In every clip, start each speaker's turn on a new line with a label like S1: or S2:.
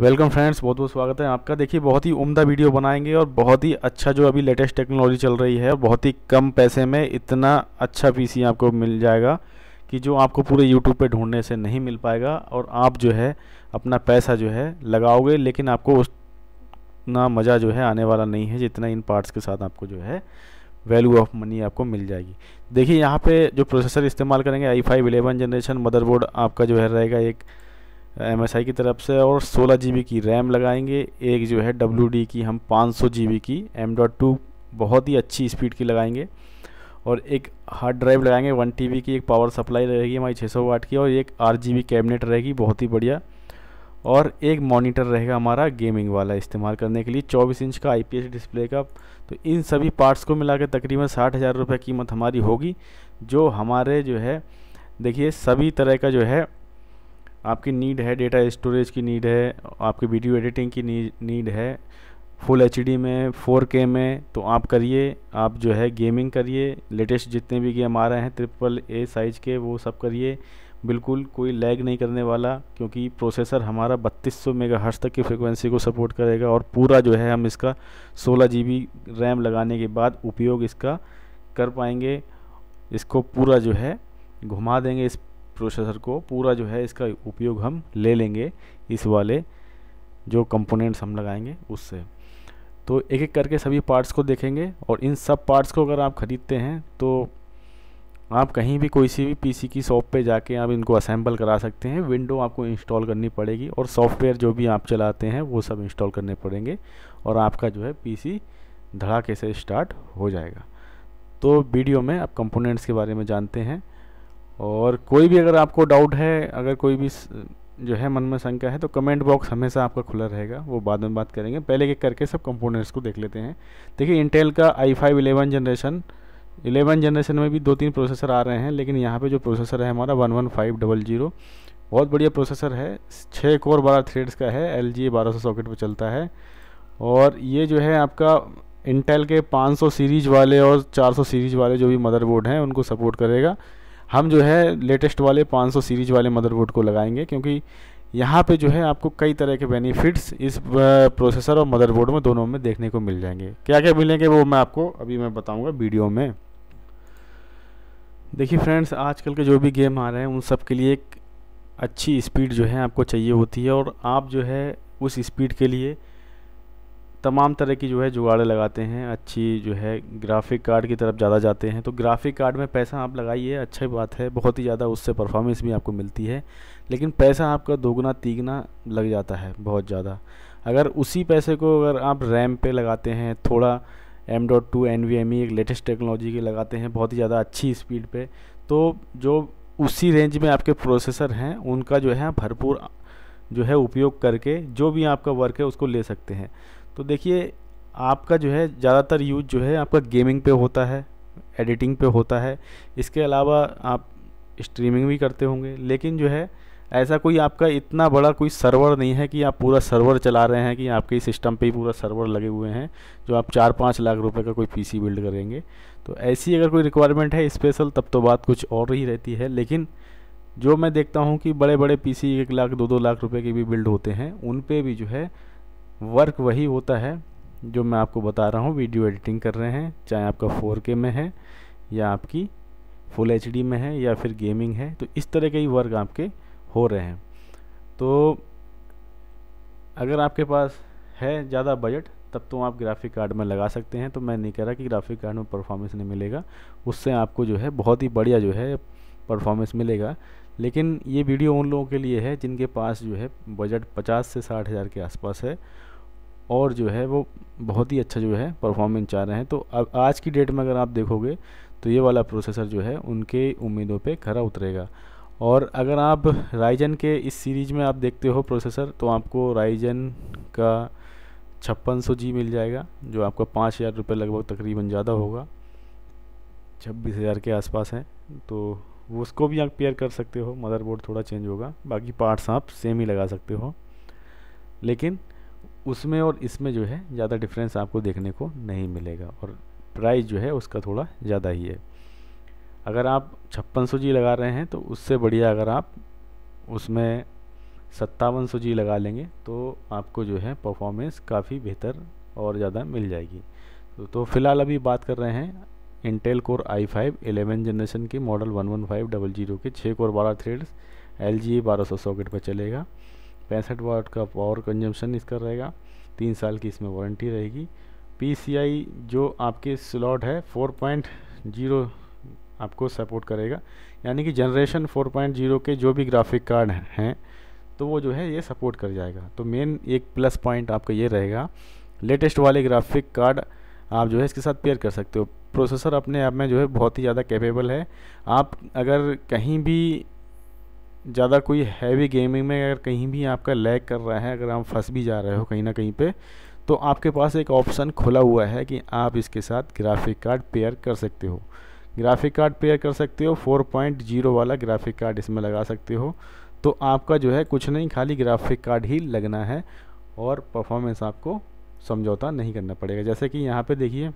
S1: welcome friends बहुत बहुत स्वागत है आपका देखिए बहुत ही उम्दा वीडियो बनाएंगे और बहुत ही अच्छा जो अभी लेटेस्ट टेक्नोलॉजी चल रही है बहुत ही कम पैसे में इतना अच्छा पीसी आपको मिल जाएगा कि जो आपको पूरे यूट्यूब पे ढूंढने से नहीं मिल पाएगा और आप जो है अपना पैसा जो है लगाओगे लेकिन आपको उतना मज़ा जो है आने वाला नहीं है जितना इन पार्ट्स के साथ आपको जो है वैल्यू ऑफ मनी आपको मिल जाएगी देखिए यहाँ पर जो प्रोसेसर इस्तेमाल करेंगे आई फाइव जनरेशन मदरबोर्ड आपका जो है रहेगा एक एम की तरफ से और सोलह जी की रैम लगाएंगे एक जो है डब्ल्यू की हम पाँच सौ की एम बहुत ही अच्छी स्पीड की लगाएंगे और एक हार्ड ड्राइव लगाएंगे वन टी की एक पावर सप्लाई रहेगी हमारी सौ वाट की और एक आर कैबिनेट रहेगी बहुत ही बढ़िया और एक मॉनिटर रहेगा हमारा गेमिंग वाला इस्तेमाल करने के लिए 24 इंच का एस डिस्प्ले का तो इन सभी पार्ट्स को मिला के तकरीबन साठ हज़ार रुपये कीमत हमारी होगी जो हमारे जो है देखिए सभी तरह का जो है आपकी नीड है डेटा स्टोरेज की नीड है आपकी वीडियो एडिटिंग की नीड है फुल एच में 4K में तो आप करिए आप जो है गेमिंग करिए लेटेस्ट जितने भी गेम आ रहे हैं ट्रिपल ए साइज के वो सब करिए बिल्कुल कोई लैग नहीं करने वाला क्योंकि प्रोसेसर हमारा 3200 मेगाहर्ट्ज तक की फ्रिक्वेंसी को सपोर्ट करेगा और पूरा जो है हम इसका सोलह जी रैम लगाने के बाद उपयोग इसका कर पाएंगे इसको पूरा जो है घुमा देंगे इस प्रोसेसर को पूरा जो है इसका उपयोग हम ले लेंगे इस वाले जो कंपोनेंट्स हम लगाएंगे उससे तो एक एक करके सभी पार्ट्स को देखेंगे और इन सब पार्ट्स को अगर आप ख़रीदते हैं तो आप कहीं भी कोई सी भी पीसी की शॉप पे जाके आप इनको असेंबल करा सकते हैं विंडो आपको इंस्टॉल करनी पड़ेगी और सॉफ्टवेयर जो भी आप चलाते हैं वो सब इंस्टॉल करने पड़ेंगे और आपका जो है सी धड़ाके से स्टार्ट हो जाएगा तो वीडियो में आप कंपोनेंट्स के बारे में जानते हैं और कोई भी अगर आपको डाउट है अगर कोई भी जो है मन में शंका है तो कमेंट बॉक्स हमेशा आपका खुला रहेगा वो बाद में बात करेंगे पहले के करके सब कंपोनेंट्स को देख लेते हैं देखिए इंटेल का i five eleven generation eleven generation में भी दो तीन प्रोसेसर आ रहे हैं लेकिन यहाँ पे जो प्रोसेसर है हमारा one one five double zero बहुत बढ़िया प्रोसेसर है छः कोर बारह थ्रेड्स का है एल जी बारह सौ सॉकेट पर चलता है और ये जो है आपका इंटेल के सौ सीरीज वाले और सौ सीरीज वाले जो भी मदरबोर्ड हैं उनको सपोर्ट करेगा हम जो है लेटेस्ट वाले 500 सीरीज वाले मदरबोर्ड को लगाएंगे क्योंकि यहाँ पे जो है आपको कई तरह के बेनिफिट्स इस प्रोसेसर और मदरबोर्ड में दोनों में देखने को मिल जाएंगे क्या क्या मिलेंगे वो मैं आपको अभी मैं बताऊँगा वीडियो में देखिए फ्रेंड्स आजकल के जो भी गेम आ रहे हैं उन सब के लिए एक अच्छी स्पीड जो है आपको चाहिए होती है और आप जो है उस स्पीड के लिए तमाम तरह की जो है जुगाड़े लगाते हैं अच्छी जो है ग्राफिक कार्ड की तरफ ज़्यादा जाते हैं तो ग्राफिक कार्ड में पैसा आप लगाइए अच्छी बात है बहुत ही ज़्यादा उससे परफॉर्मेंस भी आपको मिलती है लेकिन पैसा आपका दोगुना तीगुना लग जाता है बहुत ज़्यादा अगर उसी पैसे को अगर आप रैम पे लगाते हैं थोड़ा M dot two N V M E एक लेटेस्ट टेक्नोलॉजी के लगाते हैं बहुत ही ज़्यादा अच्छी स्पीड पे तो जो उसी रेंज में आपके प्रोसेसर हैं उनका जो है भरपूर जो है उपयोग करके जो भी आपका वर्क है उसको ले सकते हैं तो देखिए आपका जो है ज़्यादातर यूज जो है आपका गेमिंग पे होता है एडिटिंग पे होता है इसके अलावा आप स्ट्रीमिंग भी करते होंगे लेकिन जो है ऐसा कोई आपका इतना बड़ा कोई सर्वर नहीं है कि आप पूरा सर्वर चला रहे हैं कि आपके सिस्टम पे ही पूरा सर्वर लगे हुए हैं जो आप चार पाँच लाख रुपए का कोई पीसी बिल्ड करेंगे तो ऐसी अगर कोई रिक्वायरमेंट है स्पेशल तब तो बात कुछ और ही रहती है लेकिन जो मैं देखता हूँ कि बड़े बड़े पीसी एक लाख दो दो लाख रुपये के भी बिल्ड होते हैं उन पर भी जो है वर्क वही होता है जो मैं आपको बता रहा हूँ वीडियो एडिटिंग कर रहे हैं चाहे आपका 4K में है या आपकी फुल एच में है या फिर गेमिंग है तो इस तरह के ही वर्क आपके हो रहे हैं तो अगर आपके पास है ज़्यादा बजट तब तो आप ग्राफिक कार्ड में लगा सकते हैं तो मैं नहीं कह रहा कि ग्राफिक कार्ड में परफॉर्मेंस नहीं मिलेगा उससे आपको जो है बहुत ही बढ़िया जो है परफॉर्मेंस मिलेगा लेकिन ये वीडियो उन लोगों के लिए है जिनके पास जो है बजट पचास से साठ हज़ार के आसपास है और जो है वो बहुत ही अच्छा जो है परफॉर्मेंस चाह रहे हैं तो अब आज की डेट में अगर आप देखोगे तो ये वाला प्रोसेसर जो है उनके उम्मीदों पे खरा उतरेगा और अगर आप राइजन के इस सीरीज़ में आप देखते हो प्रोसेसर तो आपको राइजन का छप्पन सौ जी मिल जाएगा जो आपका पाँच हज़ार रुपये लगभग तकरीबन ज़्यादा होगा छब्बीस हज़ार के आसपास है तो उसको भी आप पेयर कर सकते हो मदरबोर्ड थोड़ा चेंज होगा बाकी पार्ट्स आप सेम ही लगा सकते हो लेकिन उसमें और इसमें जो है ज़्यादा डिफरेंस आपको देखने को नहीं मिलेगा और प्राइस जो है उसका थोड़ा ज़्यादा ही है अगर आप छप्पन सौ जी लगा रहे हैं तो उससे बढ़िया अगर आप उसमें सत्तावन सौ जी लगा लेंगे तो आपको जो है परफॉर्मेंस काफ़ी बेहतर और ज़्यादा मिल जाएगी तो, तो फ़िलहाल अभी बात कर रहे हैं Intel core i five eleven generation के model one one five double zero के छः कोर बारह थ्रेड्स एल जी बारह सौ सॉकेट पर चलेगा पैंसठ वाट का पावर कंजम्पशन इसका रहेगा तीन साल की इसमें वारंटी रहेगी पी जो आपके स्लॉट है 4.0 आपको सपोर्ट करेगा यानी कि जनरेशन 4.0 के जो भी ग्राफिक कार्ड हैं तो वो जो है ये सपोर्ट कर जाएगा तो मेन एक प्लस पॉइंट आपका ये रहेगा लेटेस्ट वाले ग्राफिक कार्ड आप जो है इसके साथ पेयर कर सकते हो प्रोसेसर अपने आप में जो है बहुत ही ज़्यादा कैपेबल है आप अगर कहीं भी ज़्यादा कोई हैवी गेमिंग में अगर कहीं भी आपका लैग कर रहा है अगर आप फंस भी जा रहे हो कहीं ना कहीं पे तो आपके पास एक ऑप्शन खुला हुआ है कि आप इसके साथ ग्राफिक कार्ड पेयर कर सकते हो ग्राफिक कार्ड पेयर कर सकते हो 4.0 वाला ग्राफिक कार्ड इसमें लगा सकते हो तो आपका जो है कुछ नहीं खाली ग्राफिक कार्ड ही लगना है और परफॉर्मेंस आपको समझौता नहीं करना पड़ेगा जैसे कि यहाँ पे देखिए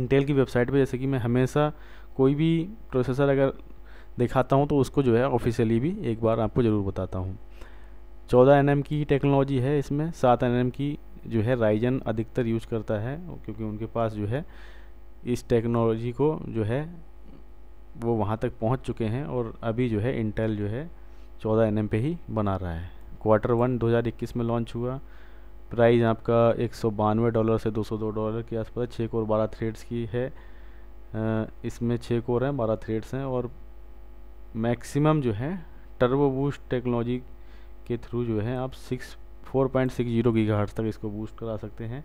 S1: इंटेल की वेबसाइट पे जैसे कि मैं हमेशा कोई भी प्रोसेसर अगर दिखाता हूँ तो उसको जो है ऑफिशियली भी एक बार आपको ज़रूर बताता हूँ चौदह एन की टेक्नोलॉजी है इसमें सात एन की जो है राइजन अधिकतर यूज करता है क्योंकि उनके पास जो है इस टेक्नोलॉजी को जो है वो वहाँ तक पहुँच चुके हैं और अभी जो है इंटेल जो है चौदह एन पे ही बना रहा है क्वार्टर वन 2021 में लॉन्च हुआ प्राइस आपका एक डॉलर से 202 डॉलर के आसपास छः कोर बारह थ्रेड्स की है इसमें छः कोर हैं बारह थ्रेड्स हैं और मैक्सिमम जो है टर्बो बूस्ट टेक्नोलॉजी के थ्रू जो है आप six four point six zero giga hertz तक इसको बूस्ट करा सकते हैं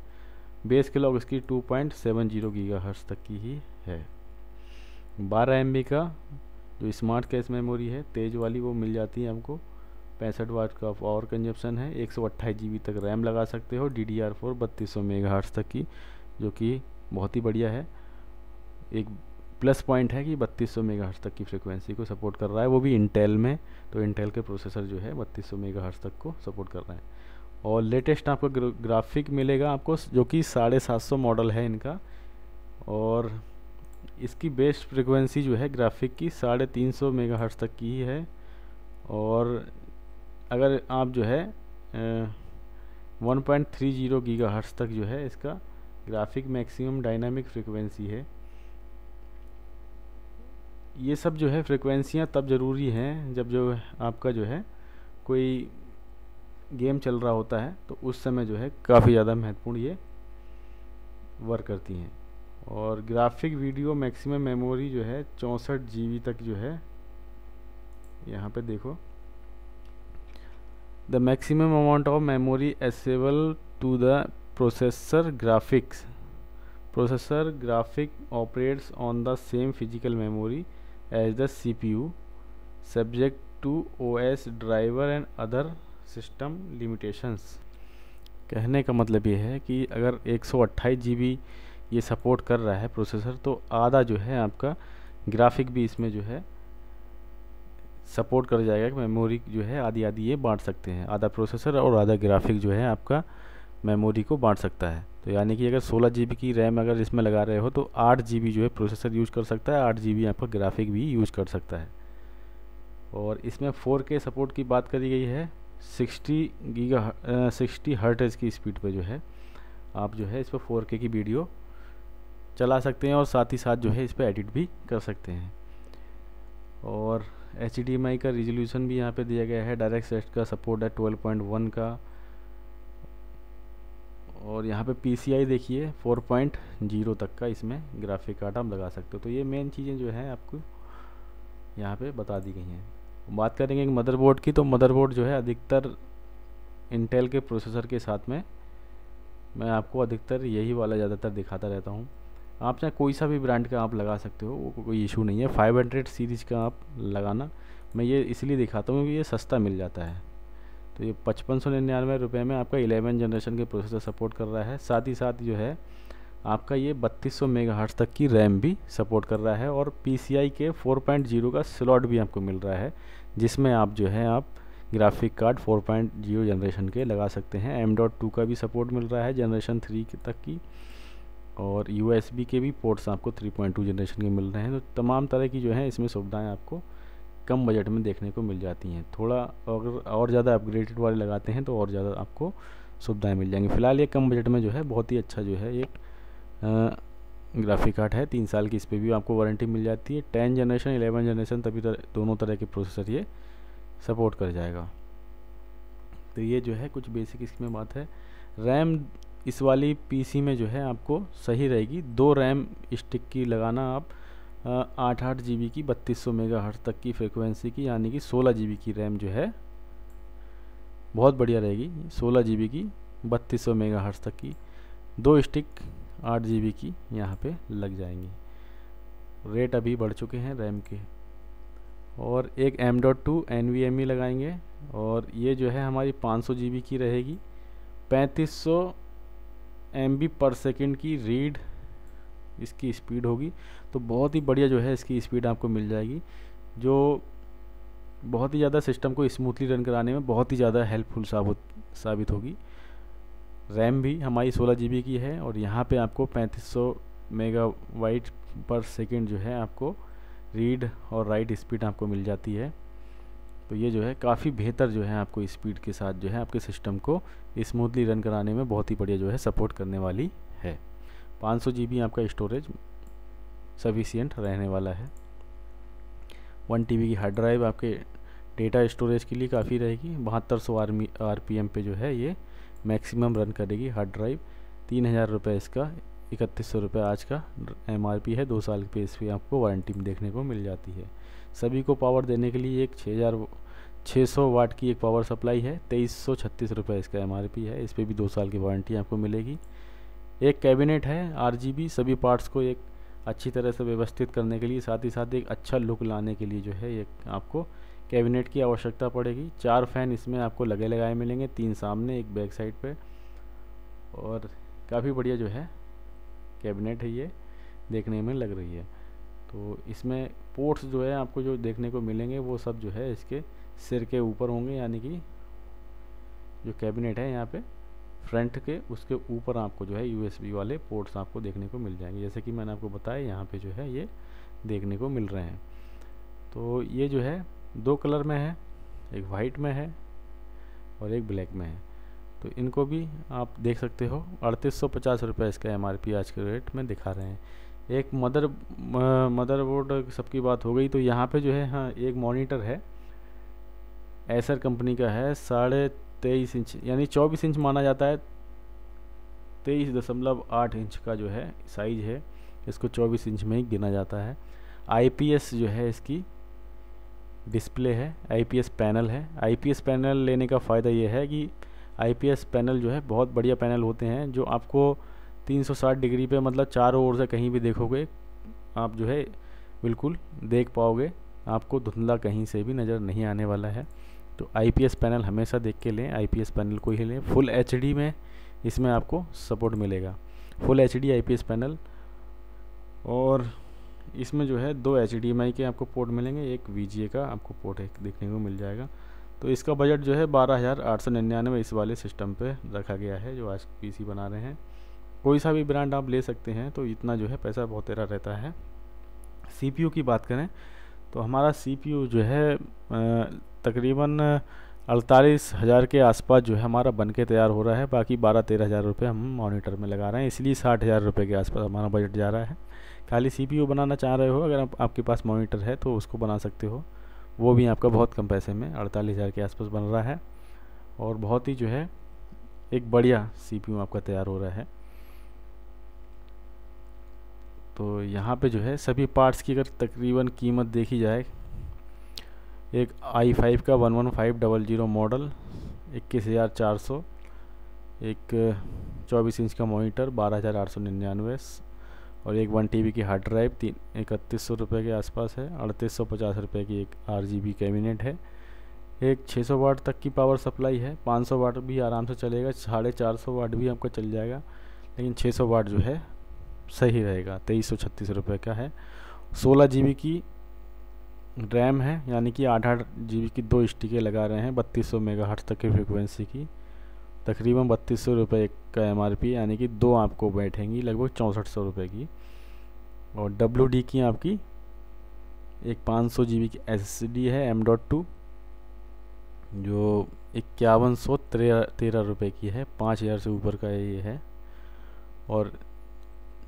S1: बेस के लॉग इसकी two point seven zero giga hertz तक की ही है बारह एम बी का जो स्मार्ट कैश मेमोरी है तेज वाली वो मिल जाती है हमको पैंसठ वाट का पावर कंजप्शन है एक सौ तक रैम लगा सकते हो डी डी आर फोर बत्तीस सौ मेगा तक की जो कि बहुत ही बढ़िया है एक प्लस पॉइंट है कि 3200 मेगा तक की फ्रिक्वेंसी को सपोर्ट कर रहा है वो भी इंटेल में तो इंटेल के प्रोसेसर जो है 3200 मेगा तक को सपोर्ट कर रहे हैं और लेटेस्ट आपको ग्राफिक मिलेगा आपको जो कि साढ़े सात सौ मॉडल है इनका और इसकी बेस्ट फ्रिक्वेंसी जो है ग्राफिक की साढ़े तीन सौ मेगाहर्ट्ज़ तक की ही है और अगर आप जो है one point three zero giga तक जो है इसका ग्राफिक मैक्सिमम डायनामिक फ्रिक्वेंसी है ये सब जो है फ्रिक्वेंसियाँ तब ज़रूरी हैं जब जो आपका जो है कोई गेम चल रहा होता है तो उस समय जो है काफ़ी ज़्यादा महत्वपूर्ण ये वर्क करती हैं और ग्राफिक वीडियो मैक्सिमम मेमोरी जो है चौंसठ जी तक जो है यहाँ पे देखो the maximum amount of memory accessible to the processor graphics on the same physical memory as the C P U subject to O S driver and other system limitations कहने का मतलब ये है कि अगर जी बी ये support कर रहा है प्रोसेसर तो आधा जो है आपका ग्राफिक भी इसमें जो है सपोर्ट कर जाएगा कि मेमोरी जो है आधी आधी ये बांट सकते हैं आधा प्रोसेसर और आधा ग्राफिक जो है आपका मेमोरी को बांट सकता है तो यानी कि अगर सोलह जी की रैम अगर इसमें लगा रहे हो तो आठ जी जो है प्रोसेसर यूज़ कर सकता है आठ जी बी आपका ग्राफिक भी यूज़ कर सकता है और इसमें फ़ोर के सपोर्ट की बात करी गई है सिक्सटी गीगा सिक्सटी हर्टेज की स्पीड पे जो है आप जो है इस पर फोर के की वीडियो चला सकते हैं और साथ ही साथ जो है इस पर एडिट भी कर सकते हैं और एच का रिजोल्यूशन भी यहाँ पे दिया गया है डायरेक्ट सेट का सपोर्ट है 12.1 का और यहाँ पे पी देखिए 4.0 तक का इसमें ग्राफिक कार्ड आप लगा सकते हो तो ये मेन चीज़ें जो हैं आपको यहाँ पे बता दी गई हैं बात करेंगे मदरबोर्ड की तो मदरबोर्ड जो है अधिकतर इंटेल के प्रोसेसर के साथ में मैं आपको अधिकतर यही वाला ज़्यादातर दिखाता रहता हूँ आप चाहे कोई सा भी ब्रांड का आप लगा सकते हो वो कोई इशू नहीं है 500 सीरीज़ का आप लगाना मैं ये इसलिए दिखाता हूँ क्योंकि ये सस्ता मिल जाता है तो ये पचपन सौ निन्यानवे रुपये में आपका इलेवन जनरेशन के प्रोसेसर सपोर्ट कर रहा है साथ ही साथ जो है आपका ये बत्तीस सौ मेगाहर्ट्ज़ तक की रैम भी सपोर्ट कर रहा है और आई के 4.0 का स्लॉट भी आपको मिल रहा है जिसमें आप जो है आप ग्राफिक कार्ड 4.0 जनरेशन के लगा सकते हैं एम डॉट टू का भी सपोर्ट मिल रहा है जनरेशन थ्री तक की और यू के भी पोर्ट्स आपको 3.2 जनरेशन के मिल रहे हैं तो तमाम तरह की जो है इसमें सुविधाएँ आपको कम बजट में देखने को मिल जाती हैं थोड़ा अगर और ज़्यादा अपग्रेडेड वाले लगाते हैं तो और ज़्यादा आपको सुविधाएँ मिल जाएंगी फ़िलहाल ये कम बजट में जो है बहुत ही अच्छा जो है एक ग्राफिक कार्ड है तीन साल की इस पर भी आपको वारंटी मिल जाती है टेन जनरेशन एलेवन जनरेशन तभी तर, दोनों तरह के प्रोसेसर ये सपोर्ट कर जाएगा तो ये जो है कुछ बेसिक इसमें बात है रैम इस वाली पीसी में जो है आपको सही रहेगी दो रैम स्टिक की लगाना आप आठ आठ जी की बत्तीस सौ मेगा तक की फ्रिक्वेंसी की यानी कि सोलह जी की रैम जो है बहुत बढ़िया रहेगी सोलह जी की बत्तीस सौ मेगा तक की दो स्टिक आठ जी की यहाँ पे लग जाएंगी रेट अभी बढ़ चुके हैं रैम के और एक M dot two N V M E लगाएंगे और ये जो है हमारी पाँच सौ जी बी की रहेगी पैंतीस सौ एम बी पर सेकेंड की रीड इसकी स्पीड होगी तो बहुत ही बढ़िया जो है इसकी स्पीड आपको मिल जाएगी जो बहुत ही ज़्यादा सिस्टम को स्मूथली रन कराने में बहुत ही ज़्यादा हेल्पफुल साबित होगी रैम भी हमारी सोलह जी की है और यहाँ पे आपको 3500 मेगावाइट पर सेकंड जो है आपको रीड और राइट स्पीड आपको मिल जाती है तो ये जो है काफ़ी बेहतर जो है आपको स्पीड के साथ जो है आपके सिस्टम को स्मूथली रन कराने में बहुत ही बढ़िया जो है सपोर्ट करने वाली है पाँच सौ जी आपका स्टोरेज सफिशियंट रहने वाला है वन टी की हार्ड ड्राइव आपके डेटा स्टोरेज के लिए काफ़ी रहेगी बहत्तर सौ आर पी एम पे जो है ये मैक्सिमम रन करेगी हार्ड ड्राइव तीन हज़ार रुपये इसका इकतीस सौ रुपये आज का एम आर पी है दो साल की पेज पर आपको वारंटी में देखने को मिल जाती है सभी को पावर देने के लिए एक छः हज़ार छः सौ वाट की एक पावर सप्लाई है तेईस सौ छत्तीस रुपये इसका एम आर पी है इस पर भी दो साल की वारंटी आपको मिलेगी एक कैबिनेट है आरजीबी सभी पार्ट्स को एक अच्छी तरह से व्यवस्थित करने के लिए साथ ही साथ एक अच्छा लुक लाने के लिए जो है एक आपको कैबिनेट की आवश्यकता पड़ेगी चार फैन इसमें आपको लगे लगाए मिलेंगे तीन सामने एक बैक साइड पे और काफ़ी बढ़िया जो है कैबिनेट है ये देखने में लग रही है तो इसमें पोर्ट्स जो है आपको जो देखने को मिलेंगे वो सब जो है इसके सिर के ऊपर होंगे यानी कि जो कैबिनेट है यहाँ पर फ्रंट के उसके ऊपर आपको जो है यू वाले पोर्ट्स आपको देखने को मिल जाएंगे जैसे कि मैंने आपको बताया यहाँ पे जो है ये देखने को मिल रहे हैं तो ये जो है दो कलर में है एक वाइट में है और एक ब्लैक में है तो इनको भी आप देख सकते हो अड़तीस सौ पचास रुपये इसका एम आज के रेट में दिखा रहे हैं एक मदर मदरबोर्ड सबकी बात हो गई तो यहाँ पे जो है हाँ एक मॉनिटर है एसर कंपनी का है साढ़े तेईस इंच यानी चौबीस इंच माना जाता है तेईस दशमलव आठ इंच का जो है साइज़ है इसको चौबीस इंच में ही गिना जाता है आईपीएस जो है इसकी डिस्प्ले है आईपीएस पैनल है आईपीएस पैनल लेने का फ़ायदा यह है कि आईपीएस पैनल जो है बहुत बढ़िया पैनल होते हैं जो आपको 360 डिग्री पे मतलब चारों ओर से कहीं भी देखोगे आप जो है बिल्कुल देख पाओगे आपको धुंधला कहीं से भी नज़र नहीं आने वाला है तो आईपीएस पैनल हमेशा देख के लें आईपीएस पैनल को ही लें फुल एचडी में इसमें आपको सपोर्ट मिलेगा full H D I panel और इसमें जो है दो एच के आपको पोर्ट मिलेंगे एक वी का आपको पोर्ट एक देखने को मिल जाएगा तो इसका बजट जो है बारह हज़ार आठ सौ निन्यानवे इस वाले सिस्टम पे रखा गया है जो आज पीसी बना रहे हैं कोई सा भी ब्रांड आप ले सकते हैं तो इतना जो है पैसा बहुत तेरा रहता है सी की बात करें तो हमारा सी जो है तकरीबन अड़तालीस हज़ार के आसपास जो है हमारा बन के तैयार हो रहा है बाकी बारह तेरह हज़ार रुपये हम मॉनिटर में लगा रहे हैं इसलिए साठ हज़ार रुपये के आसपास हमारा बजट जा रहा है खाली सी बनाना चाह रहे हो अगर आप, आपके पास मॉनिटर है तो उसको बना सकते हो वो भी आपका बहुत कम पैसे में अड़तालीस हज़ार के आसपास बन रहा है और बहुत ही जो है एक बढ़िया सी आपका तैयार हो रहा है तो यहाँ पे जो है सभी पार्ट्स की अगर तकरीबन कीमत देखी जाए एक आई फाइव का one one five double zero model इक्कीस हज़ार चार सौ एक चौबीस इंच का मोनीटर बारह हज़ार आठ सौ निन्यानवे और एक वन टी की हार्ड ड्राइव तीन इकतीस सौ रुपये के आसपास है अड़तीस सौ पचास रुपये की एक आर जी बी कैबिनेट है एक छः सौ वाट तक की पावर सप्लाई है पाँच सौ वाट भी आराम से चलेगा साढ़े चार सौ वाट भी आपका चल जाएगा लेकिन छः सौ वाट जो है सही रहेगा तेईस सौ छत्तीस रुपये का है सोलह जी की रैम है यानी कि आठ आठ जी की दो स्टिकें लगा रहे हैं बत्तीस सौ मेगा तक की फ्रिक्वेंसी की तकरीबन बत्तीस सौ रुपये का एम आर पी यानी कि दो आपको बैठेंगी लगभग चौंसठ सौ रुपये की और डब्ल्यू डी की आपकी एक पाँच सौ जी बी की एस एस डी है एम डॉट टू जो इक्यावन सौ तेरह तेरह रुपये की है पाँच हज़ार से ऊपर का ये है और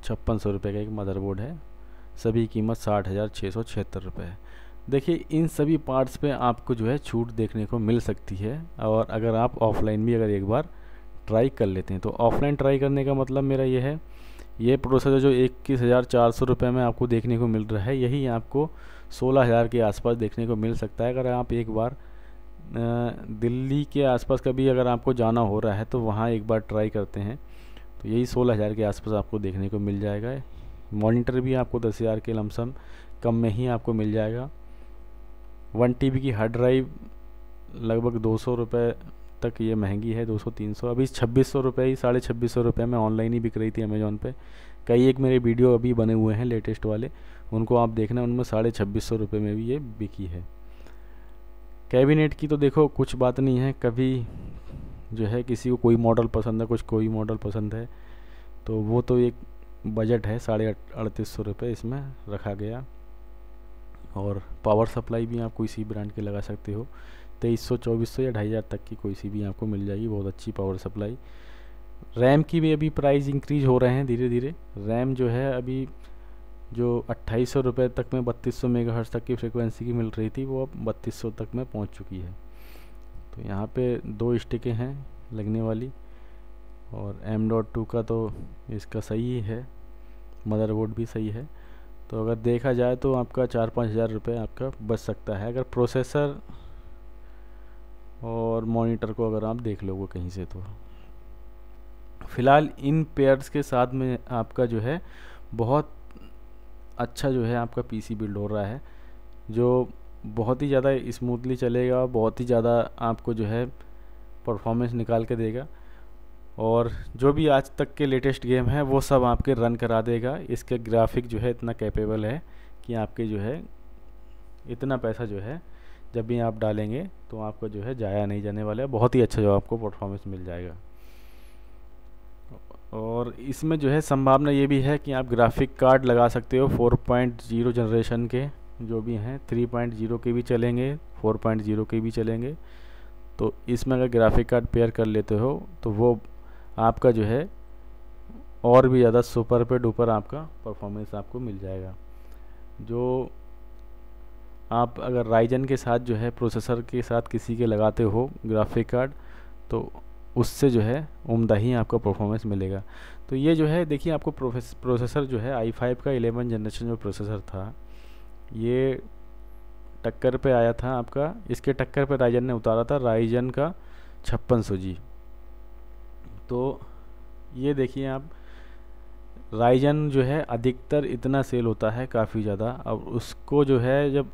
S1: छप्पन सौ रुपये का एक मदरबोर्ड है सभी कीमत साठ हज़ार छः सौ छिहत्तर रुपये है देखिए इन सभी पार्ट्स पे आपको जो है छूट देखने को मिल सकती है और अगर आप ऑफलाइन भी अगर एक बार ट्राई कर लेते हैं तो ऑफलाइन ट्राई करने का मतलब मेरा ये है ये प्रोसेसर जो इक्कीस हज़ार चार सौ रुपये में आपको देखने को मिल रहा है यही आपको सोलह हज़ार के आसपास देखने को मिल सकता है अगर आप एक बार दिल्ली के आसपास कभी अगर आपको जाना हो रहा है तो वहाँ एक बार ट्राई करते हैं तो यही सोलह हज़ार के आसपास आपको देखने को मिल जाएगा मॉनिटर भी आपको दस हज़ार के लमसम कम में ही आपको मिल जाएगा वन टी की हार्ड ड्राइव लगभग दो सौ रुपये तक ये महंगी है दो सौ तीन सौ अभी छब्बीस सौ रुपये ही साढ़े छब्बीस सौ रुपये में ऑनलाइन ही बिक रही थी अमेज़ोन पे कई एक मेरे वीडियो अभी बने हुए हैं लेटेस्ट वाले उनको आप देखना उनमें साढ़े छब्बीस सौ रुपये में भी ये बिकी है कैबिनेट की तो देखो कुछ बात नहीं है कभी जो है किसी को कोई मॉडल पसंद है कुछ कोई मॉडल पसंद है तो वो तो एक बजट है साढ़े अड़तीस सौ रुपये इसमें रखा गया और पावर सप्लाई भी आप कोई सी ब्रांड की लगा सकते हो तेईस सौ चौबीस सौ या ढाई हज़ार तक की कोई सी भी आपको मिल जाएगी बहुत अच्छी पावर सप्लाई रैम की भी अभी प्राइस इंक्रीज हो रहे हैं धीरे धीरे रैम जो है अभी जो अट्ठाईस सौ रुपये तक में बत्तीस सौ मेगा तक की फ्रिक्वेंसी की मिल रही थी वो अब बत्तीस सौ तक में पहुँच चुकी है तो यहाँ पे दो स्टिकें हैं लगने वाली और एम डॉट टू का तो इसका सही ही है मदरबोर्ड भी सही है तो अगर देखा जाए तो आपका चार पाँच हज़ार रुपये आपका बच सकता है अगर प्रोसेसर और मॉनिटर को अगर आप देख लोगे कहीं से तो फ़िलहाल इन पेयर्स के साथ में आपका जो है बहुत अच्छा जो है आपका पीसी बिल्ड हो रहा है जो बहुत ही ज़्यादा स्मूथली चलेगा बहुत ही ज़्यादा आपको जो है परफॉर्मेंस निकाल के देगा और जो भी आज तक के लेटेस्ट गेम है वो सब आपके रन करा देगा इसके ग्राफिक जो है इतना कैपेबल है कि आपके जो है इतना पैसा जो है जब भी आप डालेंगे तो आपको जो है जाया नहीं जाने वाला है बहुत ही अच्छा जो आपको परफॉर्मेंस मिल जाएगा और इसमें जो है संभावना ये भी है कि आप ग्राफिक कार्ड लगा सकते हो 4.0 जनरेशन के जो भी हैं 3.0 के भी चलेंगे 4.0 के भी चलेंगे तो इसमें अगर ग्राफिक कार्ड पेयर कर लेते हो तो वो आपका जो है और भी ज़्यादा सुपर पे डुपर आपका परफॉर्मेंस आपको मिल जाएगा जो आप अगर राइजन के साथ जो है प्रोसेसर के साथ किसी के लगाते हो ग्राफिक कार्ड तो उससे जो है उम्दा ही आपका परफॉर्मेंस मिलेगा तो ये जो है देखिए आपको प्रोसेसर जो है आई फाइव का एलेवन जनरेशन जो प्रोसेसर था ये टक्कर पे आया था आपका इसके टक्कर पे राइजन ने उतारा था राइजन का छप्पन सौ जी तो ये देखिए आप राइजन जो है अधिकतर इतना सेल होता है काफ़ी ज़्यादा अब उसको जो है जब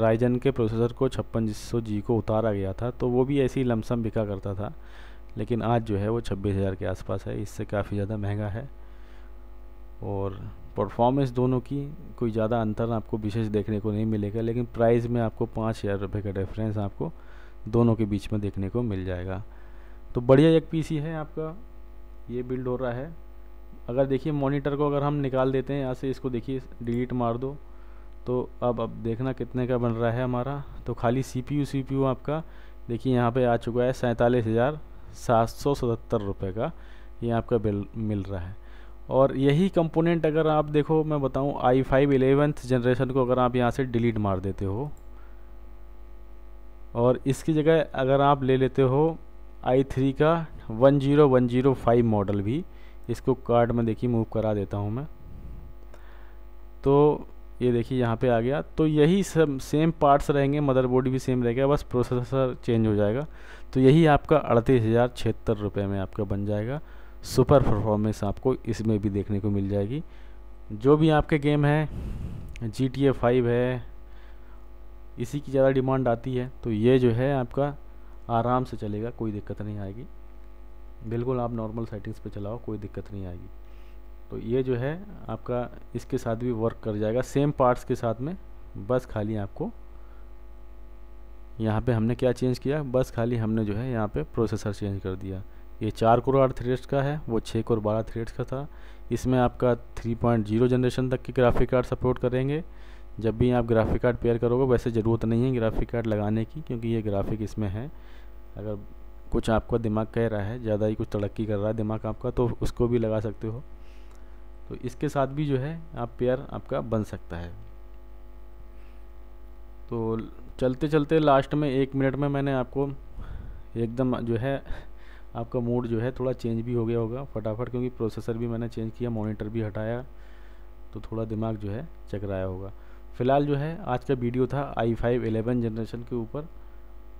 S1: राइजन के प्रोसेसर को छप्पन सौ जी को उतारा गया था तो वो भी ऐसी लमसम बिका करता था लेकिन आज जो है वो छब्बीस हज़ार के आसपास है इससे काफ़ी ज़्यादा महंगा है और परफॉर्मेंस दोनों की कोई ज़्यादा अंतर आपको विशेष देखने को नहीं मिलेगा लेकिन प्राइस में आपको पाँच हज़ार रुपये का डिफरेंस आपको दोनों के बीच में देखने को मिल जाएगा तो बढ़िया एक पीसी है आपका ये बिल्ड हो रहा है अगर देखिए मॉनिटर को अगर हम निकाल देते हैं यहाँ से इसको देखिए डिलीट मार दो तो अब अब देखना कितने का बन रहा है हमारा तो खाली सी पी आपका देखिए यहाँ पर आ चुका है सैंतालीस हज़ार सात सौ सतहत्तर रुपये का ये आपका बिल मिल रहा है और यही कंपोनेंट अगर आप देखो मैं बताऊं आई फाइव एलेवेंथ जनरेशन को अगर आप यहाँ से डिलीट मार देते हो और इसकी जगह अगर आप ले लेते हो आई थ्री का one zero one zero five model भी इसको कार्ड में देखिए मूव करा देता हूँ मैं तो ये देखिए यहाँ पे आ गया तो यही सब सेम पार्ट्स रहेंगे मदरबोर्ड भी सेम रहेगा बस प्रोसेसर चेंज हो जाएगा तो यही आपका अड़तीस हज़ार छिहत्तर रुपये में आपका बन जाएगा सुपर परफॉर्मेंस आपको इसमें भी देखने को मिल जाएगी जो भी आपके गेम हैं जी टी ए फाइव है इसी की ज़्यादा डिमांड आती है तो ये जो है आपका आराम से चलेगा कोई दिक्कत नहीं आएगी बिल्कुल आप नॉर्मल सेटिंग्स पे चलाओ कोई दिक्कत नहीं आएगी तो ये जो है आपका इसके साथ भी वर्क कर जाएगा सेम पार्ट्स के साथ में बस खाली आपको यहाँ पे हमने क्या चेंज किया बस खाली हमने जो है यहाँ पे प्रोसेसर चेंज कर दिया ये चार करोड़ आठ थ्रेड्स का है वो छः करोड़ बारह थ्रेड्स का था इसमें आपका थ्री पॉइंट जीरो जनरेशन तक के ग्राफिक कार्ड सपोर्ट करेंगे जब भी आप ग्राफिक कार्ड पेयर करोगे वैसे ज़रूरत नहीं है ग्राफिक कार्ड लगाने की क्योंकि ये ग्राफिक इसमें है अगर कुछ आपका दिमाग कह रहा है ज़्यादा ही कुछ तरक्की कर रहा है दिमाग आपका तो उसको भी लगा सकते हो तो इसके साथ भी जो है आप पेयर आपका बन सकता है तो चलते चलते लास्ट में एक मिनट में मैंने आपको एकदम जो है आपका मूड जो है थोड़ा चेंज भी हो गया होगा फटाफट क्योंकि प्रोसेसर भी मैंने चेंज किया मॉनिटर भी हटाया तो थोड़ा दिमाग जो है चकराया होगा फ़िलहाल जो है आज का वीडियो था आई फाइव एलेवन जनरेशन के ऊपर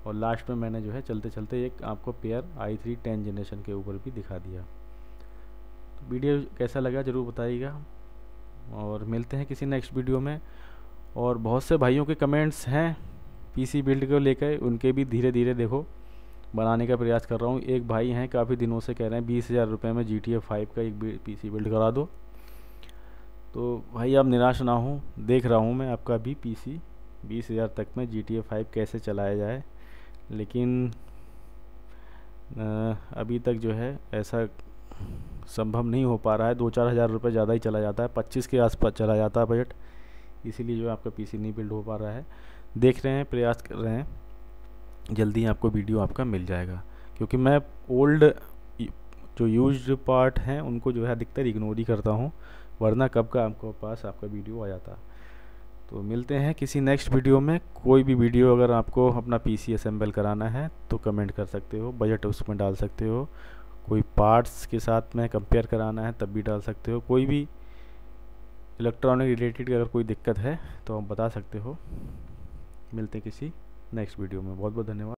S1: और लास्ट में मैंने जो है चलते चलते एक आपको pair i three ten generation के ऊपर भी दिखा दिया तो वीडियो कैसा लगा ज़रूर बताइएगा और मिलते हैं किसी नेक्स्ट वीडियो में और बहुत से भाइयों के कमेंट्स हैं पीसी बिल्ड को लेकर उनके भी धीरे धीरे देखो बनाने का प्रयास कर रहा हूँ एक भाई हैं काफ़ी दिनों से कह रहे हैं बीस हज़ार रुपये में जी टी ए फाइव का एक पी सी बिल्ड करा दो तो भाई आप निराश ना हो देख रहा हूँ मैं आपका भी पी सी बीस हज़ार तक में जी टी ए फाइव कैसे चलाया जाए लेकिन अभी तक जो है ऐसा संभव नहीं हो पा रहा है दो चार हज़ार रुपये ज़्यादा ही चला जाता है पच्चीस के आसपास चला जाता है बजट इसीलिए जो है आपका पीसी नहीं बिल्ड हो पा रहा है देख रहे हैं प्रयास कर रहे हैं जल्दी आपको वीडियो आपका मिल जाएगा क्योंकि मैं ओल्ड जो यूज पार्ट हैं उनको जो है अधिकतर इग्नोर ही करता हूँ वरना कब का आपको पास आपका वीडियो आ जाता तो मिलते हैं किसी नेक्स्ट वीडियो में कोई भी वीडियो अगर आपको अपना पीसी असेंबल कराना है तो कमेंट कर सकते हो बजट उसमें डाल सकते हो कोई पार्ट्स के साथ में कंपेयर कराना है तब भी डाल सकते हो कोई भी इलेक्ट्रॉनिक रिलेटेड अगर कोई दिक्कत है तो आप बता सकते हो मिलते किसी नेक्स्ट वीडियो में बहुत बहुत धन्यवाद